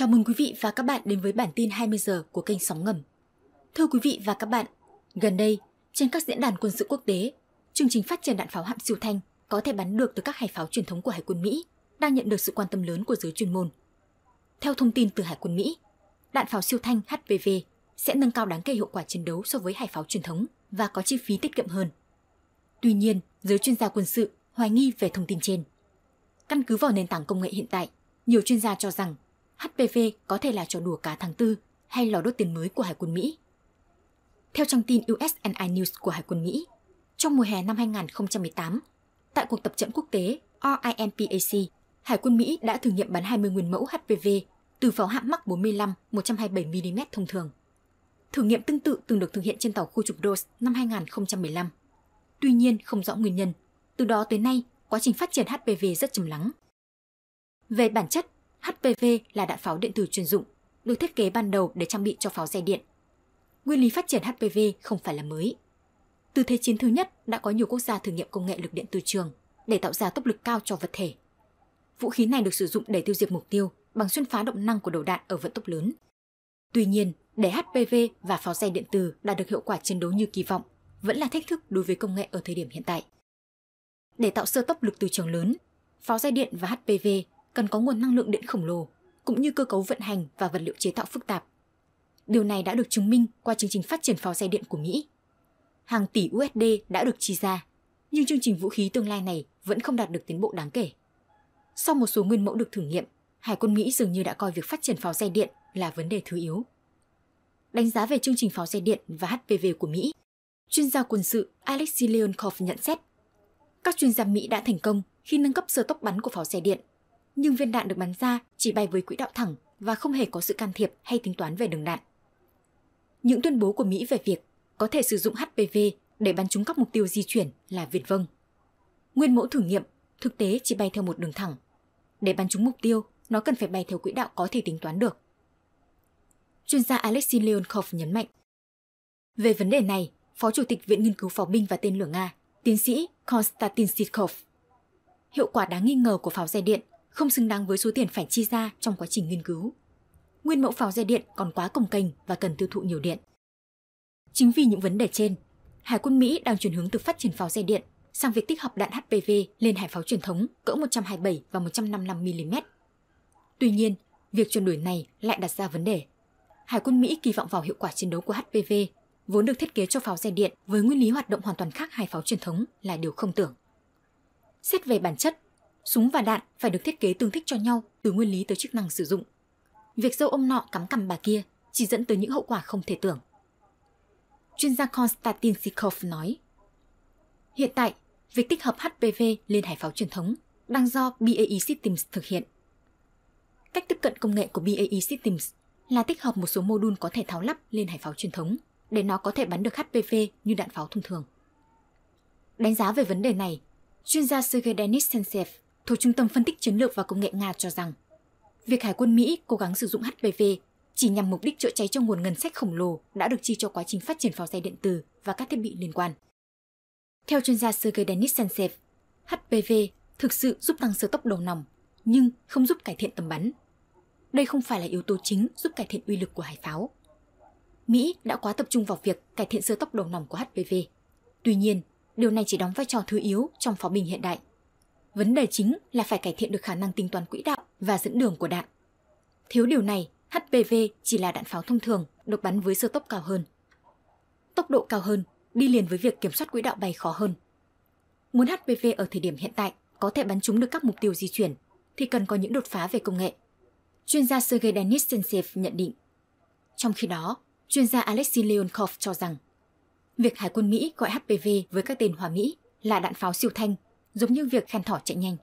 Chào mừng quý vị và các bạn đến với bản tin 20 giờ của kênh Sóng Ngầm. Thưa quý vị và các bạn, gần đây, trên các diễn đàn quân sự quốc tế, chương trình phát triển đạn pháo hạm siêu thanh có thể bắn được từ các hải pháo truyền thống của Hải quân Mỹ đang nhận được sự quan tâm lớn của giới chuyên môn. Theo thông tin từ Hải quân Mỹ, đạn pháo siêu thanh HPV sẽ nâng cao đáng kể hiệu quả chiến đấu so với hải pháo truyền thống và có chi phí tiết kiệm hơn. Tuy nhiên, giới chuyên gia quân sự hoài nghi về thông tin trên. Căn cứ vào nền tảng công nghệ hiện tại, nhiều chuyên gia cho rằng HPV có thể là trò đùa cá tháng tư hay lò đốt tiền mới của Hải quân Mỹ. Theo trang tin USNI News của Hải quân Mỹ, trong mùa hè năm 2018, tại cuộc tập trận quốc tế RIMPAC, Hải quân Mỹ đã thử nghiệm bắn 20 nguyên mẫu HPV từ pháo hạm Mark 45 127mm thông thường. Thử nghiệm tương tự từng được thực hiện trên tàu khu trục Dos năm 2015. Tuy nhiên, không rõ nguyên nhân. Từ đó tới nay, quá trình phát triển HPV rất trầm lắng. Về bản chất, HPV là đạn pháo điện tử chuyên dụng, được thiết kế ban đầu để trang bị cho pháo xe điện. Nguyên lý phát triển HPV không phải là mới. Từ Thế chiến thứ nhất đã có nhiều quốc gia thử nghiệm công nghệ lực điện từ trường để tạo ra tốc lực cao cho vật thể. Vũ khí này được sử dụng để tiêu diệt mục tiêu bằng xuyên phá động năng của đầu đạn ở vận tốc lớn. Tuy nhiên, để HPV và pháo xe điện tử đạt được hiệu quả chiến đấu như kỳ vọng vẫn là thách thức đối với công nghệ ở thời điểm hiện tại. Để tạo sơ tốc lực từ trường lớn, pháo dây điện và HPV cần có nguồn năng lượng điện khổng lồ, cũng như cơ cấu vận hành và vật liệu chế tạo phức tạp. Điều này đã được chứng minh qua chương trình phát triển pháo xe điện của Mỹ. Hàng tỷ USD đã được chi ra, nhưng chương trình vũ khí tương lai này vẫn không đạt được tiến bộ đáng kể. Sau một số nguyên mẫu được thử nghiệm, Hải quân Mỹ dường như đã coi việc phát triển pháo xe điện là vấn đề thứ yếu. Đánh giá về chương trình pháo xe điện và HPV của Mỹ, chuyên gia quân sự Alexei Leonkov nhận xét các chuyên gia Mỹ đã thành công khi nâng cấp sơ tốc bắn của pháo xe điện nhưng viên đạn được bắn ra chỉ bay với quỹ đạo thẳng và không hề có sự can thiệp hay tính toán về đường đạn. Những tuyên bố của Mỹ về việc có thể sử dụng HPV để bắn trúng các mục tiêu di chuyển là việt vâng. Nguyên mẫu thử nghiệm thực tế chỉ bay theo một đường thẳng. Để bắn trúng mục tiêu, nó cần phải bay theo quỹ đạo có thể tính toán được. Chuyên gia Alexei Leonkov nhấn mạnh. Về vấn đề này, Phó Chủ tịch Viện Nghiên cứu Pháo binh và Tên lửa Nga, tiến sĩ Konstantin Sitkov. Hiệu quả đáng nghi ngờ của pháo xe điện không xứng đáng với số tiền phải chi ra trong quá trình nghiên cứu. Nguyên mẫu pháo dây điện còn quá cồng kềnh và cần tiêu thụ nhiều điện. Chính vì những vấn đề trên, Hải quân Mỹ đang chuyển hướng từ phát triển pháo dây điện sang việc tích hợp đạn HPV lên hải pháo truyền thống cỡ 127 và 155mm. Tuy nhiên, việc chuyển đổi này lại đặt ra vấn đề. Hải quân Mỹ kỳ vọng vào hiệu quả chiến đấu của HPV, vốn được thiết kế cho pháo dây điện với nguyên lý hoạt động hoàn toàn khác hải pháo truyền thống là điều không tưởng. Xét về bản chất, Súng và đạn phải được thiết kế tương thích cho nhau từ nguyên lý tới chức năng sử dụng. Việc dâu ông nọ cắm cằm bà kia chỉ dẫn tới những hậu quả không thể tưởng. Chuyên gia Konstantin Sikov nói, Hiện tại, việc tích hợp HPV lên hải pháo truyền thống đang do BAE Systems thực hiện. Cách tiếp cận công nghệ của BAE Systems là tích hợp một số mô đun có thể tháo lắp lên hải pháo truyền thống để nó có thể bắn được HPV như đạn pháo thông thường. Đánh giá về vấn đề này, chuyên gia Sergei Denis Sensev thuộc Trung tâm Phân tích Chiến lược và Công nghệ Nga cho rằng, việc Hải quân Mỹ cố gắng sử dụng HPV chỉ nhằm mục đích chữa cháy cho nguồn ngân sách khổng lồ đã được chi cho quá trình phát triển pháo xe điện tử và các thiết bị liên quan. Theo chuyên gia Sergei Denisensev, HPV thực sự giúp tăng sơ tốc đầu nòng, nhưng không giúp cải thiện tầm bắn. Đây không phải là yếu tố chính giúp cải thiện uy lực của hải pháo. Mỹ đã quá tập trung vào việc cải thiện sơ tốc đầu nòng của HPV. Tuy nhiên, điều này chỉ đóng vai trò thứ yếu trong pháo binh hiện đại Vấn đề chính là phải cải thiện được khả năng tính toán quỹ đạo và dẫn đường của đạn. Thiếu điều này, HPV chỉ là đạn pháo thông thường, được bắn với sơ tốc cao hơn. Tốc độ cao hơn đi liền với việc kiểm soát quỹ đạo bay khó hơn. Muốn HPV ở thời điểm hiện tại có thể bắn trúng được các mục tiêu di chuyển thì cần có những đột phá về công nghệ. Chuyên gia Sergei Denis nhận định. Trong khi đó, chuyên gia Alexei Leonkov cho rằng việc Hải quân Mỹ gọi HPV với các tên hòa Mỹ là đạn pháo siêu thanh giống như việc khen thỏ chạy nhanh.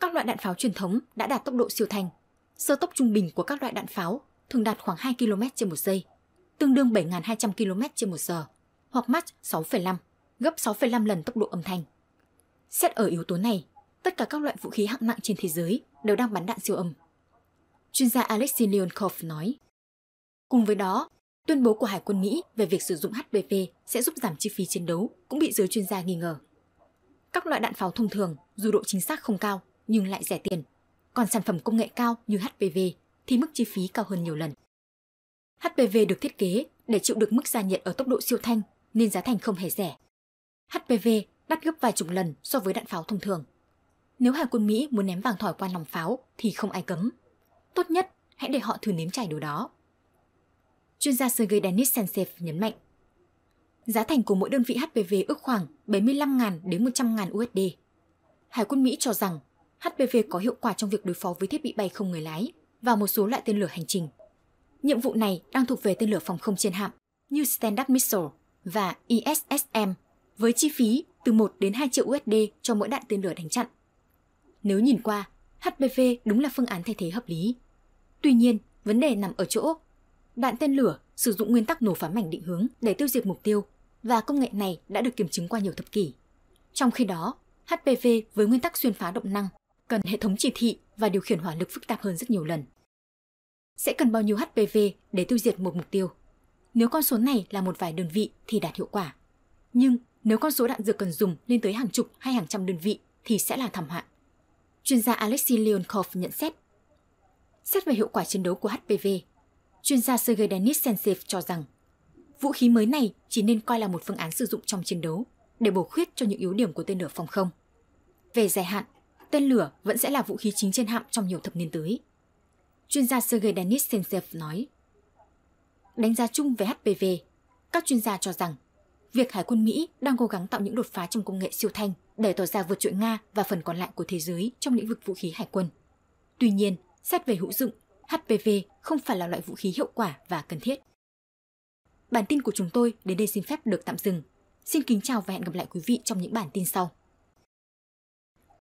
Các loại đạn pháo truyền thống đã đạt tốc độ siêu thanh. Sơ tốc trung bình của các loại đạn pháo thường đạt khoảng 2 km trên một giây, tương đương 7.200 km trên một giờ, hoặc Mach 6,5, gấp 6,5 lần tốc độ âm thanh. Xét ở yếu tố này, tất cả các loại vũ khí hạng nặng trên thế giới đều đang bắn đạn siêu âm. Chuyên gia Alexei Leonkov nói. Cùng với đó, tuyên bố của Hải quân Mỹ về việc sử dụng HPV sẽ giúp giảm chi phí chiến đấu cũng bị giới chuyên gia nghi ngờ. Các loại đạn pháo thông thường dù độ chính xác không cao nhưng lại rẻ tiền. Còn sản phẩm công nghệ cao như HPV thì mức chi phí cao hơn nhiều lần. HPV được thiết kế để chịu được mức gia nhiệt ở tốc độ siêu thanh nên giá thành không hề rẻ. HPV đắt gấp vài chục lần so với đạn pháo thông thường. Nếu Hải quân Mỹ muốn ném vàng thỏi qua nòng pháo thì không ai cấm. Tốt nhất hãy để họ thử nếm trải điều đó. Chuyên gia Sergei Denis Sensev nhấn mạnh Giá thành của mỗi đơn vị HPV ước khoảng 75.000 đến 100.000 USD. Hải quân Mỹ cho rằng HPV có hiệu quả trong việc đối phó với thiết bị bay không người lái và một số loại tên lửa hành trình. Nhiệm vụ này đang thuộc về tên lửa phòng không trên hạm như Standard Missile và ISSM với chi phí từ 1 đến 2 triệu USD cho mỗi đạn tên lửa đánh chặn. Nếu nhìn qua, HPV đúng là phương án thay thế hợp lý. Tuy nhiên, vấn đề nằm ở chỗ đạn tên lửa sử dụng nguyên tắc nổ phá mảnh định hướng để tiêu diệt mục tiêu và công nghệ này đã được kiểm chứng qua nhiều thập kỷ. Trong khi đó, HPV với nguyên tắc xuyên phá động năng cần hệ thống chỉ thị và điều khiển hỏa lực phức tạp hơn rất nhiều lần. Sẽ cần bao nhiêu HPV để tiêu diệt một mục tiêu? Nếu con số này là một vài đơn vị thì đạt hiệu quả. Nhưng nếu con số đạn dược cần dùng lên tới hàng chục hay hàng trăm đơn vị thì sẽ là thảm họa. Chuyên gia Alexei Leonkov nhận xét. Xét về hiệu quả chiến đấu của HPV, chuyên gia Sergei Denis cho rằng vũ khí mới này chỉ nên coi là một phương án sử dụng trong chiến đấu để bổ khuyết cho những yếu điểm của tên lửa phòng không. Về dài hạn, tên lửa vẫn sẽ là vũ khí chính trên hạm trong nhiều thập niên tới. Chuyên gia Sergei Denis nói, đánh giá chung về HPV, các chuyên gia cho rằng việc Hải quân Mỹ đang cố gắng tạo những đột phá trong công nghệ siêu thanh để tỏ ra vượt trội Nga và phần còn lại của thế giới trong lĩnh vực vũ khí hải quân. Tuy nhiên, xét về hữu dụng, HPV không phải là loại vũ khí hiệu quả và cần thiết. Bản tin của chúng tôi đến đây xin phép được tạm dừng. Xin kính chào và hẹn gặp lại quý vị trong những bản tin sau.